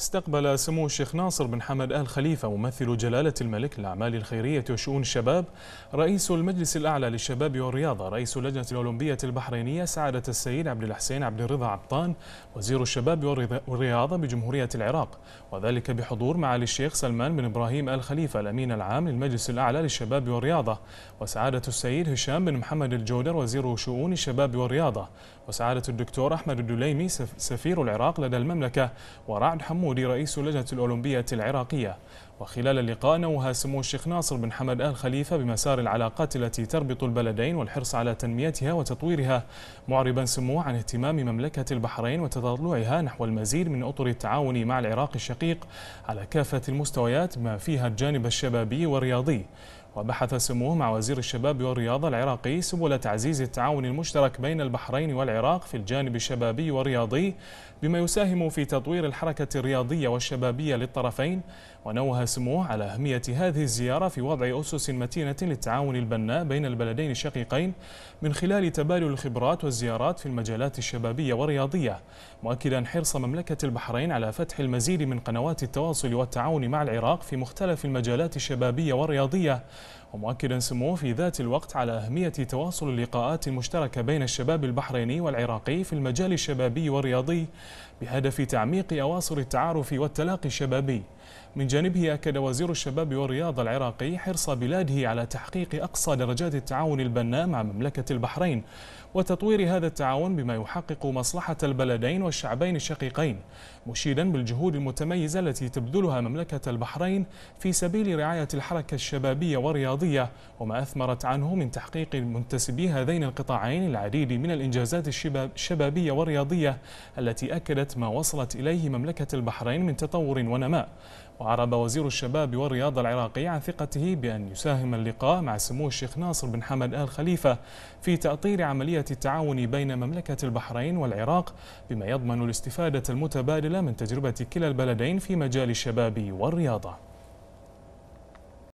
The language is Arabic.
استقبل سمو الشيخ ناصر بن حمد آل خليفة ممثل جلالة الملك للأعمال الخيرية وشؤون الشباب رئيس المجلس الأعلى للشباب والرياضة رئيس اللجنة الأولمبية البحرينية سعادة السيد عبد الحسين عبد الرضا عبطان وزير الشباب والرياضة بجمهورية العراق وذلك بحضور معالي الشيخ سلمان بن إبراهيم آل خليفة الأمين العام للمجلس الأعلى للشباب والرياضة وسعادة السيد هشام بن محمد الجودر وزير شؤون الشباب والرياضة وسعادة الدكتور أحمد الدليمي سفير العراق لدى المملكة ورعد حمود الجمهور رئيس اللجنة الأولمبية العراقية وخلال اللقاء نوه سمو الشيخ ناصر بن حمد آل خليفة بمسار العلاقات التي تربط البلدين والحرص على تنميتها وتطويرها معربا سموه عن اهتمام مملكة البحرين وتطلعها نحو المزيد من أطر التعاون مع العراق الشقيق على كافة المستويات ما فيها الجانب الشبابي والرياضي وبحث سموه مع وزير الشباب والرياضة العراقي سبل تعزيز التعاون المشترك بين البحرين والعراق في الجانب الشبابي والرياضي بما يساهم في تطوير الحركة الرياضية والشبابية للطرفين ونوه سموه على أهمية هذه الزيارة في وضع أسس متينة للتعاون البناء بين البلدين الشقيقين من خلال تبادل الخبرات والزيارات في المجالات الشبابية والرياضية مؤكدا حرص مملكة البحرين على فتح المزيد من قنوات التواصل والتعاون مع العراق في مختلف المجالات الشبابية والرياضية ومؤكدا سموه في ذات الوقت على أهمية تواصل اللقاءات المشتركة بين الشباب البحريني والعراقي في المجال الشبابي والرياضي بهدف تعميق أواصر التعارف والتلاقي الشبابي من جانبه أكد وزير الشباب والرياضة العراقي حرص بلاده على تحقيق أقصى درجات التعاون البناء مع مملكة البحرين وتطوير هذا التعاون بما يحقق مصلحة البلدين والشعبين الشقيقين مشيدا بالجهود المتميزة التي تبذلها مملكة البحرين في سبيل رعاية الحركة الشبابية والرياضية وما أثمرت عنه من تحقيق منتسبي هذين القطاعين العديد من الإنجازات الشبابية والرياضية التي أكدت ما وصلت إليه مملكة البحرين من تطور ونماء وعرب وزير الشباب والرياضة العراقي عن ثقته بأن يساهم اللقاء مع سمو الشيخ ناصر بن حمد آل خليفة في تأطير عملية التعاون بين مملكة البحرين والعراق بما يضمن الاستفادة المتبادلة من تجربة كلا البلدين في مجال الشباب والرياضة